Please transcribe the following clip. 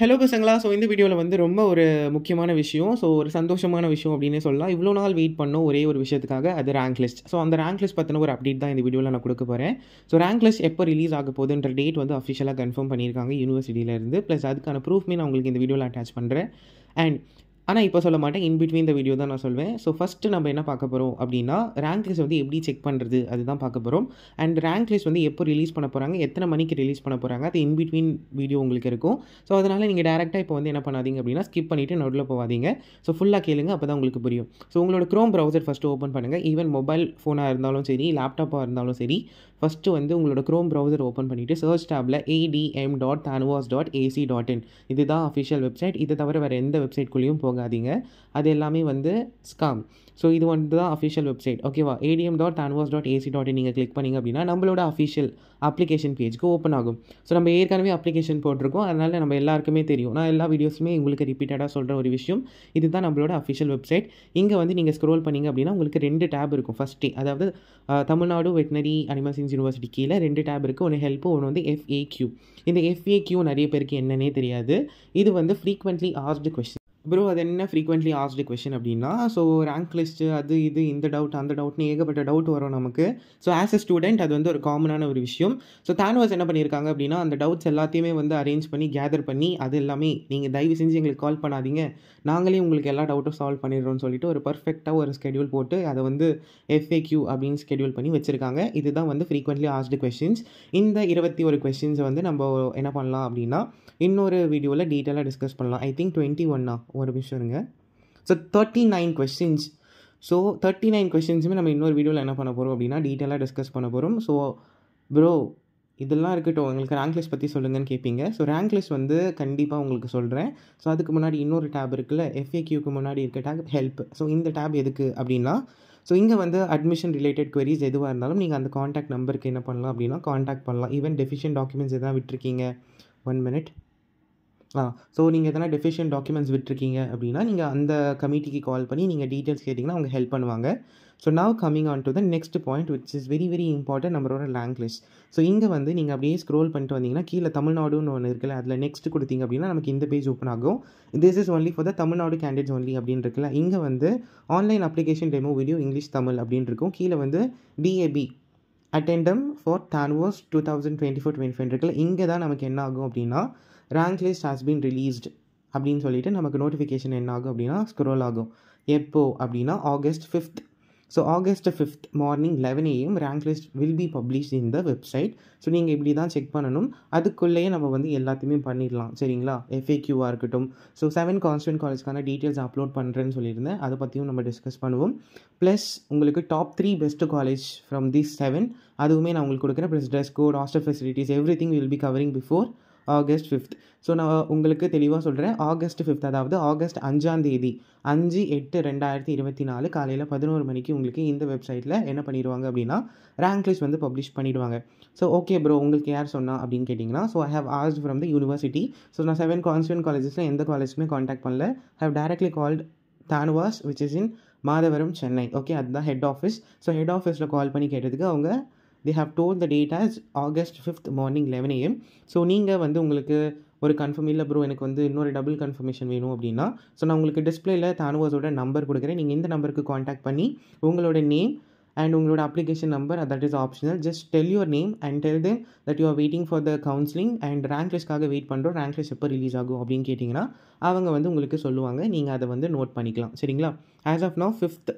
hello பசங்களா so இந்த வீடியோவில் வந்து ரொம்ப ஒரு முக்கியமான விஷயம் ஸோ ஒரு சந்தோஷமான விஷயம் அப்படின்னு சொல்லலாம் இவ்வளோ நாள் வெயிட் பண்ணோம் ஒரே ஒரு விஷயத்துக்காக அது ரேங்க் லிஸ்ட் ஸோ அந்த ரேங்க் லிஸ்ட் பற்றின ஒரு அப்டேட் தான் இந்த வீடியோவில் நான் கொடுக்க போகிறேன் ஸோ ரேங்க் லிஸ்ட் எப்போ ரிலீஸ் ஆக போகுதுன்ற டேட் வந்து அஃபிஷியலாக கன்ஃபார்ம் பண்ணியிருக்காங்க யூனிவர்சிட்டியிலேருந்து ப்ளஸ் அதுக்கான ப்ரூஃப்மே நான் உங்களுக்கு இந்த வீடியோவில் அட்டாச் பண்ணுறேன் அண்ட் ஆனால் இப்போ சொல்ல மாட்டேன் இன் பிட்வீன் இந்த வீடியோ தான் நான் சொல்வேன் ஸோ ஃபஸ்ட்டு நம்ம என்ன பார்க்க போகிறோம் அப்படின்னா ரேங்க் லிஸ்ட் வந்து எப்படி செக் பண்ணுறது அதுதான் பார்க்க போகிறோம் அண்ட் ரேங்க் லிஸ்ட் வந்து எப்போ ரிலீஸ் பண்ண போகிறாங்க எத்தனை மணிக்கு ரிலீஸ் பண்ண போகிறாங்க அது இன் பிட்வீன் வீடியோ உங்களுக்கு இருக்கும் ஸோ அதனால் நீங்கள் டேரெக்டாக இப்போ வந்து என்ன பண்ணாதீங்க அப்படின்னா ஸ்கிப் பண்ணிவிட்டு நடுவில் போவாதீங்க ஸோ ஃபுல்லாக கேளுங்க அப்போ தான் உங்களுக்கு புரியும் ஸோ உங்களோட க்ரோம் ப்ரௌசர் ஃபஸ்ட்டு ஓப்பன் பண்ணுங்கள் ஈவன் மொபைல் ஃபோனாக இருந்தாலும் சரி லேப்டாப்பாக இருந்தாலும் சரி ஃபஸ்ட்டு வந்து உங்களோட க்ரோம் ப்ரௌசர் ஓப்பன் பண்ணிவிட்டு சர்ச் டேப்பில் ADM dot TANUVAS dot AC dot in இதுதான் அஃபிஷியல் வெப்சைட் இதை தவிர வேறு எந்த வெப்சைட் குள்ளேயும் போக ஆகாதீங்க அது எல்லாமே வந்து ஸ்காம் ஸோ இது வந்து தான் அஃபிஷியல் வெப்சைட் ஓகேவா ஏடிஎம் டாட் அன்வாஸ் டாட் ஏசி டாட் நீங்கள் கிளிக் பண்ணிங்க அப்படின்னா நம்மளோட அஃபிஷியல் அப்ளிகேஷன் பேஜ்க்கு ஓப்பன் ஆகும் ஸோ நம்ம ஏற்கனவே அப்ளிகேஷன் போட்டிருக்கோம் அதனால் நம்ம எல்லாருக்குமே தெரியும் நான் எல்லா வீடியோஸுமே உங்களுக்கு ரிப்பீட்டடாக சொல்கிற ஒரு விஷயம் இதுதான் நம்மளோட அஃபிஷியல் வெப்சைட் இங்கே வந்து நீங்கள் ஸ்க்ரோல் பண்ணிங்க அப்படின்னா உங்களுக்கு ரெண்டு டேப் இருக்கும் ஃபஸ்ட்டே அதாவது தமிழ்நாடு வெட்டினரி அனிமல்ஸ் யூனிவர்சிட்டி கீழே ரெண்டு டேப் இருக்குது ஒன்று ஹெல்ப்பு ஒன்று வந்து எஃப்ஏ இந்த எஃப்ஏ நிறைய பேருக்கு என்னன்னே தெரியாது இது வந்து ஃப்ரீக்வெண்ட்லி ஆஸ்டு கொஸ்டின் ப்ரோ அது என்ன ஃப்ரீக்வெண்ட்லி ஆஸ்டு கொஷின் அப்படின்னா ஸோ ரேங்க் லிஸ்ட்டு அது இது இந்த டவுட் அந்த டவுட்னு ஏகப்பட்ட டவுட் வரும் நமக்கு ஸோ ஆஸ் எ ஸ்டூடெண்ட் அது வந்து ஒரு காமனான ஒரு விஷயம் ஸோ தேன்வாஸ் என்ன பண்ணியிருக்காங்க அப்படின்னா அந்த டவுட்ஸ் எல்லாத்தையுமே வந்து அரேஞ்ச் பண்ணி கேதர் பண்ணி அது எல்லாமே நீங்கள் தயவு செஞ்சு எங்களுக்கு கால் பண்ணாதீங்க நாங்களே உங்களுக்கு எல்லா டவுட்டும் சால்வ் பண்ணிடுறோம்னு சொல்லிட்டு ஒரு பர்ஃபெக்டாக ஒரு ஸ்கெடியூல் போட்டு அதை வந்து எஃப்ஏக்யூ அப்படின்னு ஸ்கெடியூல் பண்ணி வச்சுருக்காங்க இதுதான் வந்து ஃப்ரீக்வெண்ட்லி ஆஸ்டு கொஷின்ஸ் இந்த இருபத்தி ஒரு கொஷின்ஸை வந்து நம்ம என்ன பண்ணலாம் அப்படின்னா இன்னொரு வீடியோவில் டீட்டெயிலாக டிஸ்கஸ் பண்ணலாம் ஐ திங்க் டுவெண்ட்டி ஒன்னா ஒரு நிமிஷம் இருங்க so thirty nine questions so thirty nine கொஸ்டின்ஸுமே நம்ம இன்னொரு வீடியோவில் என்ன பண்ண போகிறோம் அப்படின்னா டீட்டெயிலாக டிஸ்கஸ் பண்ண போகிறோம் ஸோ ப்ரோ இதெல்லாம் இருக்கட்டும் உங்களுக்கு ரேங்க் லிஸ்ட் பற்றி சொல்லுங்கன்னு கேட்பீங்க ஸோ ரேங்க் லிஸ்ட் வந்து கண்டிப்பாக உங்களுக்கு சொல்கிறேன் ஸோ அதுக்கு முன்னாடி இன்னொரு டேப் இருக்குல்ல எஃப்ஏக்யூக்கு முன்னாடி இருக்க டேப் ஹெல்ப் ஸோ இந்த டேப் எதுக்கு அப்படின்னா ஸோ இங்கே வந்து அட்மிஷன் ரிலேட்டட் கொரிஸ் எதுவாக இருந்தாலும் நீங்கள் அந்த காண்டாக்ட் நம்பருக்கு என்ன பண்ணலாம் அப்படின்னா காண்டாக்ட் பண்ணலாம் ஈவன் டெஃபிஷியன் டாக்குமெண்ட்ஸ் எதாவது விட்டுருக்கீங்க ஒன் மினிட் ஆ ஸோ நீங்கள் எதனா டெஃபிஷியன் டாக்குமெண்ட்ஸ் விட்டுருக்கீங்க அப்படின்னா நீங்கள் அந்த கமிட்டிக்கு கால் பண்ணி நீங்கள் டீட்டெயில்ஸ் கேட்டிங்கன்னா அவங்க ஹெல்ப் பண்ணுவாங்க so now coming on to the next point which is very very important நம்மளோட லாங்குவேஜ் ஸோ இங்கே வந்து நீங்கள் அப்படியே ஸ்க்ரோல் பண்ணிட்டு வந்தீங்கன்னா கீழே தமிழ்நாடுன்னு ஒன்று இருக்குல்ல அதில் நெக்ஸ்ட் கொடுத்தீங்க அப்படின்னா நமக்கு இந்த பேஜ் ஓப்பன் ஆகும் this is only for the Tamil Nadu candidates only அப்படின்னு இருக்குல்ல இங்கே வந்து online application demo video English Tamil அப்படின்னு இருக்கும் கீழே வந்து டிஏபி addendum for TANUVAS two thousand twenty four twenty five இருக்குல்ல இங்கே தான் நமக்கு என்ன ஆகும் அப்படின்னா rank list has been released அப்படின்னு சொல்லிட்டு நமக்கு நோட்டிஃபிகேஷன் என்ன ஆகும் அப்படின்னா ஸ்க்ரோல் ஆகும் எப்போது அப்படின்னா August fifth so August fifth morning eleven AM rank list will be publish in the website so நீங்கள் இப்படி தான் செக் பண்ணணும் அதுக்குள்ளேயே நம்ம வந்து எல்லாத்தையுமே பண்ணிடலாம் சரிங்களா எஃப்ஏக்யூவாக இருக்கட்டும் ஸோ செவன் கான்ஸ்டன்ட் காலேஜ்க்கான டீட்டெயில்ஸ் அப்லோட் பண்ணுறேன்னு சொல்லியிருந்தேன் அதை பற்றியும் நம்ம டிஸ்கஸ் பண்ணுவோம் ப்ளஸ் உங்களுக்கு top three best college from this seven அதுவுமே நான் உங்களுக்கு கொடுக்குறேன் plus dress code hostel facilities everything will be covering before August fifth so நான் உங்களுக்கு தெளிவாக சொல்கிறேன் ஆகஸ்ட் ஃபிஃப்த் அதாவது ஆகஸ்ட் அஞ்சாம் தேதி அஞ்சு எட்டு ரெண்டாயிரத்தி இருபத்தி நாலு காலையில் பதினோரு மணிக்கு உங்களுக்கு இந்த வெப்சைட்டில் என்ன பண்ணிடுவாங்க அப்படின்னா ரேங்க் லிஸ்ட் வந்து பப்ளிஷ் பண்ணிடுவாங்க ஸோ ஓகே ப்ரோ உங்களுக்கு யார் சொன்னா அப்படின்னு கேட்டிங்கன்னா so I have asked from the university so நான் செவன் கான்ஸ்டியூன் காலேஜஸில் எந்த காலேஜுமே காண்டாக்ட் பண்ணல have directly called TANUVAS which is in Madhavaram Chennai okay அதுதான் ஹெட் ஆஃபீஸ் ஸோ ஹெட் ஆஃபீஸில் கால் பண்ணி கேட்டதுக்கு அவங்க they have told the date as August fifth morning eleven AM so நீங்கள் வந்து உங்களுக்கு ஒரு கன்ஃபர்ம் இல்லை ப்ரோ எனக்கு வந்து இன்னொரு டபுள் கன்ஃபர்மேஷன் வேணும் அப்படின்னா ஸோ நான் உங்களுக்கு டிஸ்பிளேயில் தானுவாஸோட நம்பர் கொடுக்குறேன் நீங்கள் இந்த நம்பருக்கு காண்டாக்ட் பண்ணி உங்களோட நேம் அண்ட் உங்களோட application number that is optional just tell your name and tell them that you are waiting for the counselling and rank லிஸ்ட்காக வெயிட் பண்ணுறோம் ரேங்க் லிஸ்ட் எப்போ ரிலீஸ் ஆகும் அப்படின்னு கேட்டிங்கன்னா அவங்க வந்து உங்களுக்கு சொல்லுவாங்க நீங்கள் அதை வந்து நோட் பண்ணிக்கலாம் சரிங்களா ஆஸ் ஆஃப் நோ ஃபிஃப்த்